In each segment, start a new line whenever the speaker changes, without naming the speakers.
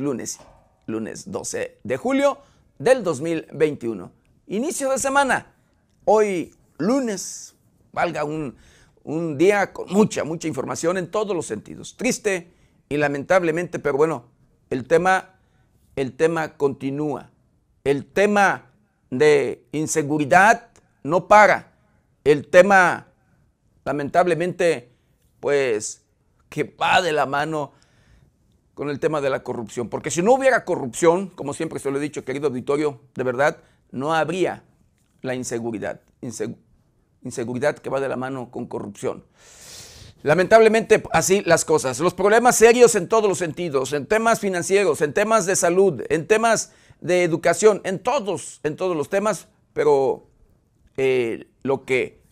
lunes, lunes 12 de julio del 2021. Inicio de semana, hoy lunes, valga un, un día con mucha, mucha información en todos los sentidos. Triste y lamentablemente, pero bueno, el tema, el tema continúa. El tema de inseguridad no para. El tema, lamentablemente, pues, que va de la mano con el tema de la corrupción. Porque si no hubiera corrupción, como siempre se lo he dicho, querido auditorio, de verdad, no habría la inseguridad. inseguridad que va de la mano con corrupción. Lamentablemente así las cosas. Los problemas serios en todos los sentidos, en temas financieros, en temas de salud, en temas de educación, en todos, en todos los temas, pero eh, lo, que,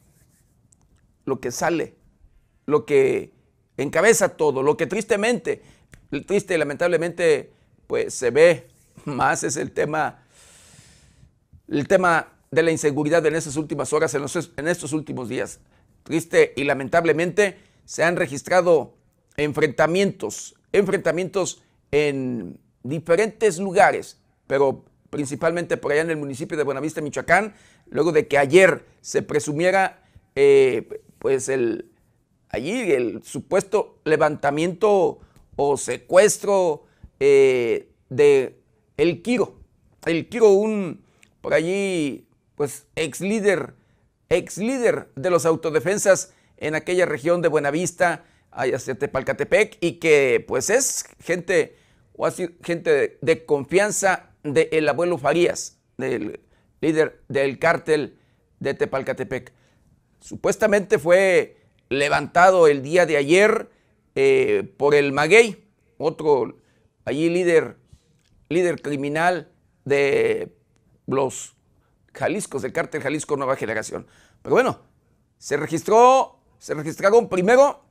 lo que sale, lo que encabeza todo, lo que tristemente triste y lamentablemente pues se ve más es el tema el tema de la inseguridad en estas últimas horas, en, en estos últimos días. Triste y lamentablemente se han registrado enfrentamientos, enfrentamientos en diferentes lugares, pero principalmente por allá en el municipio de Buenavista, Michoacán, luego de que ayer se presumiera, eh, pues el, allí el supuesto levantamiento o secuestro eh, de El Quiro. El Quiro, un por allí, pues ex líder, ex líder de los autodefensas en aquella región de Buenavista, allá hacia Tepalcatepec, y que pues es gente o así, gente de, confianza del abuelo Farías, del líder del cártel de Tepalcatepec. Supuestamente fue levantado el día de ayer eh, por el Maguey, otro allí líder, líder criminal de los Jaliscos, del cártel Jalisco Nueva Generación. Pero bueno, se registró, se registraron primero,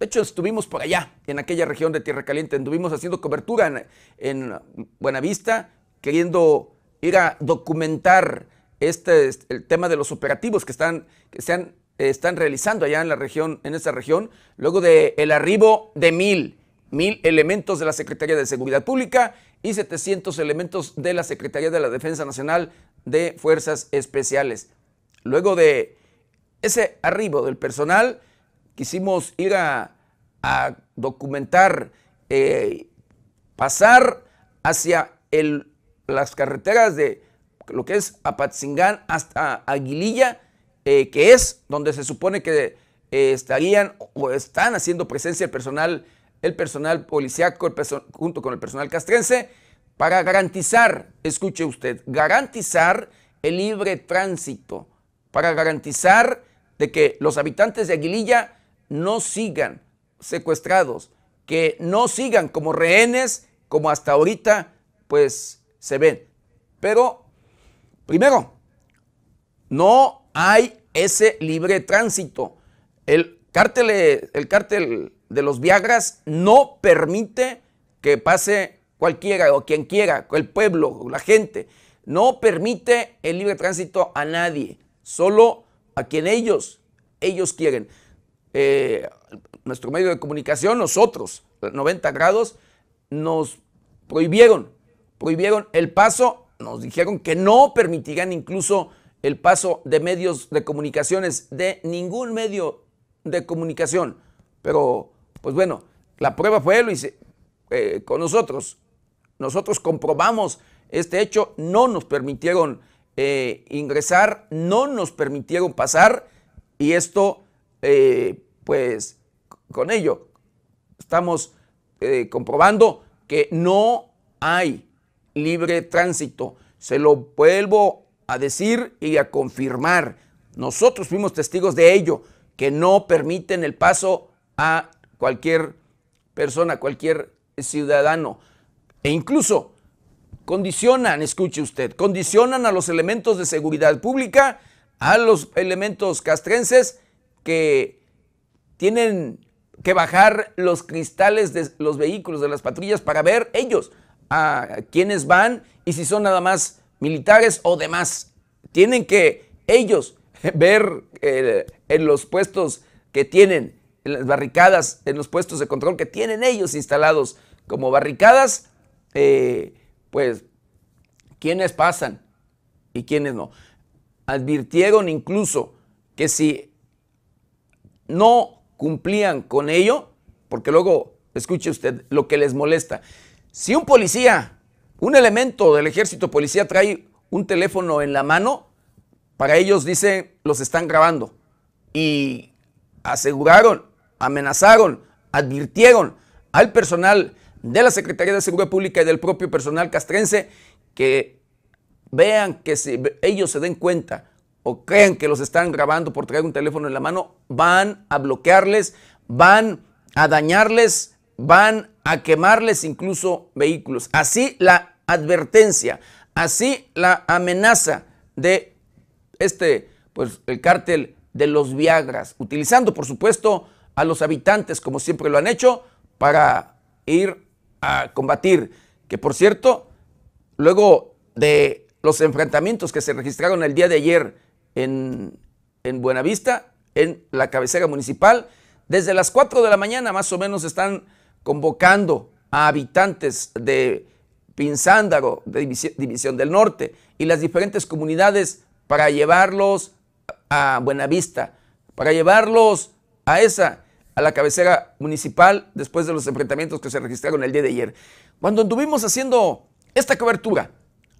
de hecho estuvimos por allá, en aquella región de Tierra Caliente, estuvimos haciendo cobertura en, Buenavista, queriendo ir a documentar este, el tema de los operativos que, están, que se han están realizando allá en la región, en esta región, luego de el arribo de mil, mil elementos de la Secretaría de Seguridad Pública y 700 elementos de la Secretaría de la Defensa Nacional de Fuerzas Especiales. Luego de ese arribo del personal, quisimos ir a, documentar, eh, pasar hacia el, las carreteras de lo que es Apatzingán hasta Aguililla, eh, que es donde se supone que eh, estarían o están haciendo presencia el personal, el personal policíaco junto con el personal castrense para garantizar, escuche usted, garantizar el libre tránsito, para garantizar de que los habitantes de Aguililla no sigan secuestrados, que no sigan como rehenes como hasta ahorita pues se ven. Pero primero no hay ese libre tránsito. El cártel, el de los Viagras no permite que pase cualquiera o quien quiera, el pueblo, o la gente. No permite el libre tránsito a nadie, solo a quien ellos, ellos quieren. Eh, nuestro medio de comunicación, nosotros, 90 grados, nos prohibieron, prohibieron el paso, nos dijeron que no permitirían incluso el paso de medios de comunicaciones, de ningún medio de comunicación. Pero, pues bueno, la prueba fue él, Luis, eh, con nosotros. Nosotros comprobamos este hecho, no nos permitieron eh, ingresar, no nos permitieron pasar y esto, eh, pues con ello, estamos comprobando que no hay libre tránsito. Se lo vuelvo a decir y a confirmar, nosotros fuimos testigos de ello, que no permiten el paso a cualquier persona, cualquier ciudadano. E incluso condicionan, escuche usted, condicionan a los elementos de seguridad pública, a los elementos castrenses que tienen que bajar los cristales de los vehículos, de las patrullas, para ver ellos a quienes van y si son nada más militares o demás. Tienen que ellos ver eh, en los puestos que tienen, en las barricadas, en los puestos de control que tienen ellos instalados como barricadas, eh, pues ¿quiénes pasan y ¿quiénes no. Advirtieron incluso que si no cumplían con ello, porque luego, escuche usted, lo que les molesta, si un policía un elemento del ejército policía trae un teléfono en la mano, para ellos dice, los están grabando. Y aseguraron, amenazaron, advirtieron al personal de la Secretaría de Seguridad Pública y del propio personal castrense que vean que si ellos se den cuenta o crean que los están grabando por traer un teléfono en la mano, van a bloquearles, van a dañarles, van a quemarles incluso vehículos. Así la advertencia, así la amenaza de este, pues el cártel de los Viagras, utilizando por supuesto a los habitantes como siempre lo han hecho para ir a combatir, que por cierto, luego de los enfrentamientos que se registraron el día de ayer en, en Buenavista, en la cabecera municipal, desde las 4 de la mañana más o menos están convocando a habitantes de Pinzándaro, de División del Norte, y las diferentes comunidades para llevarlos a Buenavista, para llevarlos a esa, a la cabecera municipal después de los enfrentamientos que se registraron el día de ayer. Cuando anduvimos haciendo esta cobertura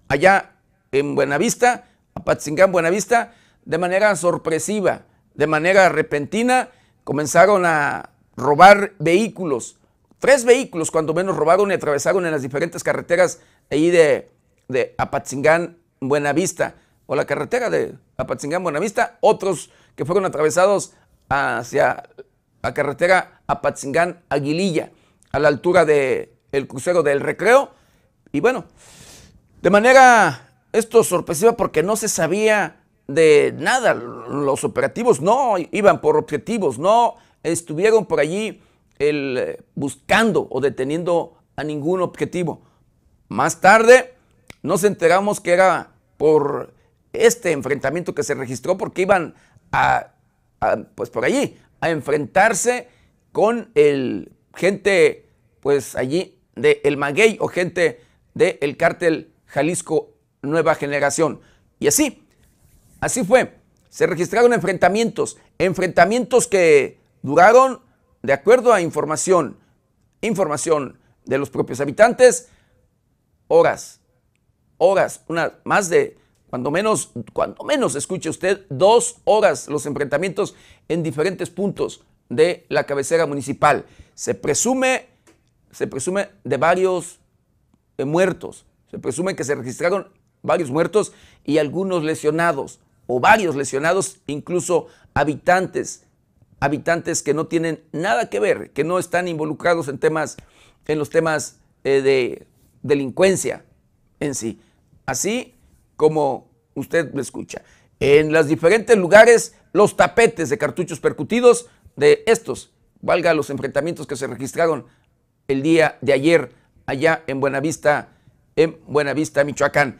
allá en Buenavista, a Patzingán, Buenavista, de manera sorpresiva, de manera repentina, comenzaron a robar vehículos, Tres vehículos, cuando menos, robaron y atravesaron en las diferentes carreteras ahí de, de Apatzingán, Buenavista, o la carretera de Apatzingán, Buenavista, otros que fueron atravesados hacia la carretera Apatzingán, Aguililla, a la altura de el crucero del Recreo. Y bueno, de manera esto sorpresiva porque no se sabía de nada. Los operativos no iban por objetivos, no estuvieron por allí el, eh, buscando o deteniendo a ningún objetivo. Más tarde nos enteramos que era por este enfrentamiento que se registró porque iban a, pues por allí, a enfrentarse con el gente, pues allí de El Maguey o gente del el cártel Jalisco Nueva Generación. Y así, así fue. Se registraron enfrentamientos, enfrentamientos que duraron de acuerdo a información, información de los propios habitantes, horas, horas, más de, cuando menos, cuando menos escuche usted, dos horas los enfrentamientos en diferentes puntos de la cabecera municipal. Se presume, se presume de varios eh, muertos, se presume que se registraron varios muertos y algunos lesionados, o varios lesionados, incluso habitantes habitantes que no tienen nada que ver, que no están involucrados en temas, en los temas eh, de delincuencia en sí. Así como usted lo escucha. En los diferentes lugares, los tapetes de cartuchos percutidos de estos, valga los enfrentamientos que se registraron el día de ayer allá en Buenavista, en Buenavista, Michoacán.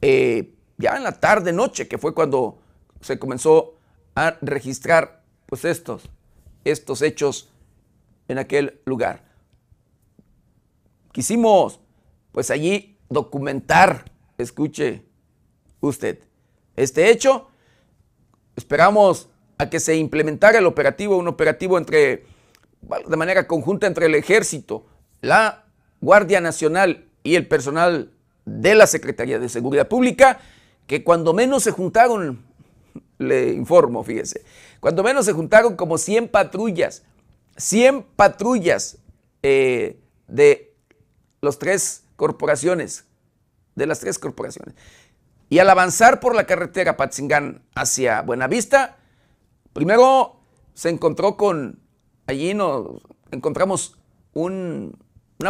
Eh, ya en la tarde, noche, que fue cuando se comenzó a registrar pues estos, estos hechos en aquel lugar. Quisimos, pues allí documentar, escuche usted, este hecho. Esperamos a que se implementara el operativo, un operativo entre, de manera conjunta entre el ejército, la Guardia Nacional y el personal de la Secretaría de Seguridad Pública, que cuando menos se juntaron le informo, fíjese. Cuando menos se juntaron como 100 patrullas, 100 patrullas eh, de las tres corporaciones, de las tres corporaciones. Y al avanzar por la carretera Patzingán hacia Buenavista, primero se encontró con, allí nos encontramos una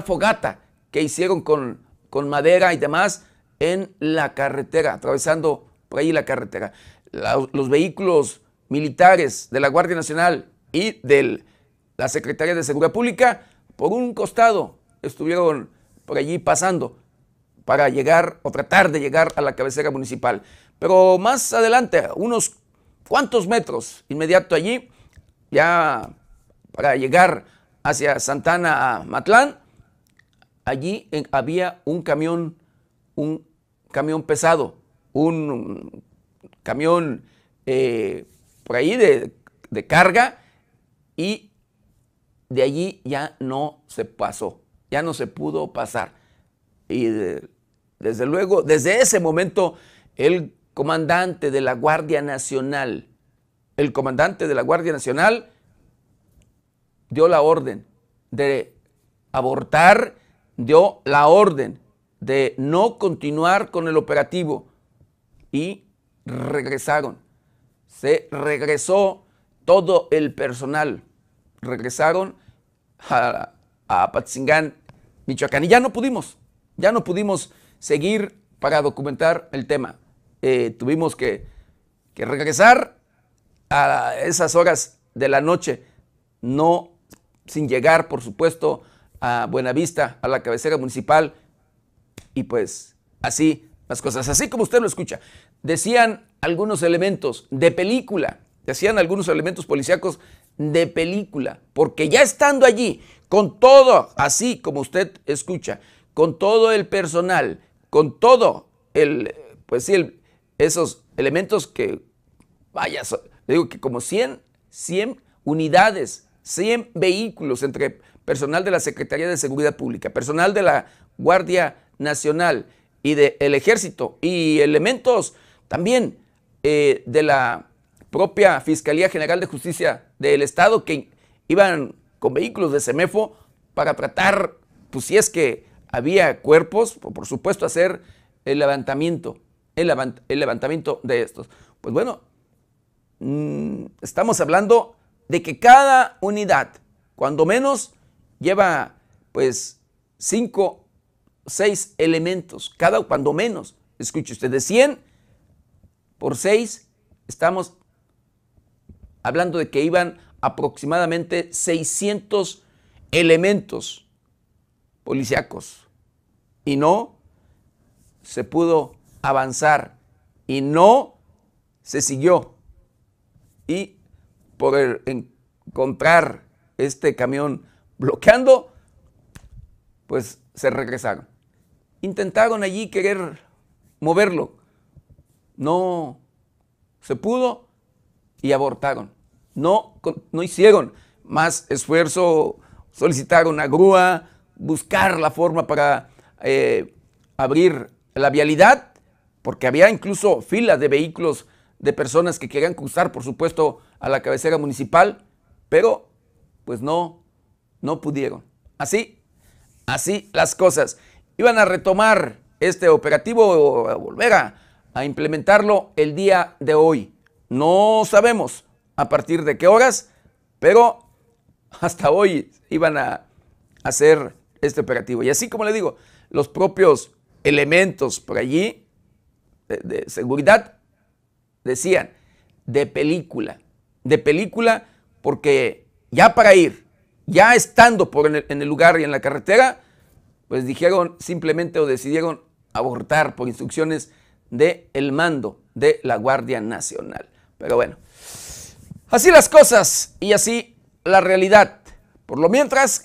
fogata que hicieron con, con madera y demás en la carretera, atravesando por ahí la carretera los vehículos militares de la Guardia Nacional y de la Secretaría de Seguridad Pública, por un costado estuvieron por allí pasando para llegar o tratar de llegar a la cabecera municipal. Pero más adelante, unos cuantos metros inmediato allí, ya para llegar hacia Santana a Matlán, allí había un camión, un camión pesado, un camión eh, por ahí de, carga y de allí ya no se pasó, ya no se pudo pasar. Y desde luego, desde ese momento, el comandante de la Guardia Nacional, el comandante de la Guardia Nacional dio la orden de abortar, dio la orden de no continuar con el operativo y regresaron. Se regresó todo el personal. Regresaron a, a Patzingán, Michoacán. Y ya no pudimos, ya no pudimos seguir para documentar el tema. Eh, tuvimos que, que regresar a esas horas de la noche, no sin llegar, por supuesto, a Buenavista, a la cabecera municipal. Y pues así las cosas, así como usted lo escucha decían algunos elementos de película, decían algunos elementos policíacos de película, porque ya estando allí, con todo, así como usted escucha, con todo el personal, con todo el, pues sí, esos elementos que, vaya, digo que como 100, 100 unidades, 100 vehículos entre personal de la Secretaría de Seguridad Pública, personal de la Guardia Nacional y del Ejército y elementos también eh, de la propia Fiscalía General de Justicia del Estado que iban con vehículos de SEMEFO para tratar, pues si es que había cuerpos, por supuesto hacer el levantamiento, el, levantamiento de estos. Pues bueno, mm, estamos hablando de que cada unidad, cuando menos, lleva pues cinco, seis elementos, cada cuando menos, escuche usted, de 100 por seis, estamos hablando de que iban aproximadamente 600 elementos policíacos y no se pudo avanzar y no se siguió. Y por encontrar este camión bloqueando, pues se regresaron. Intentaron allí querer moverlo, no se pudo y abortaron. No, hicieron más esfuerzo, solicitaron una grúa, buscar la forma para eh, abrir la vialidad, porque había incluso filas de vehículos de personas que querían cruzar, por supuesto, a la cabecera municipal, pero pues no, no pudieron. Así, así las cosas. Iban a retomar este operativo, o volver a a implementarlo el día de hoy. No sabemos a partir de qué horas, pero hasta hoy iban a hacer este operativo. Y así como le digo, los propios elementos por allí de, seguridad decían, de película, de película, porque ya para ir, ya estando por en el, en el lugar y en la carretera, pues dijeron simplemente o decidieron abortar por instrucciones de el mando de la Guardia Nacional. Pero bueno, así las cosas y así la realidad. Por lo mientras,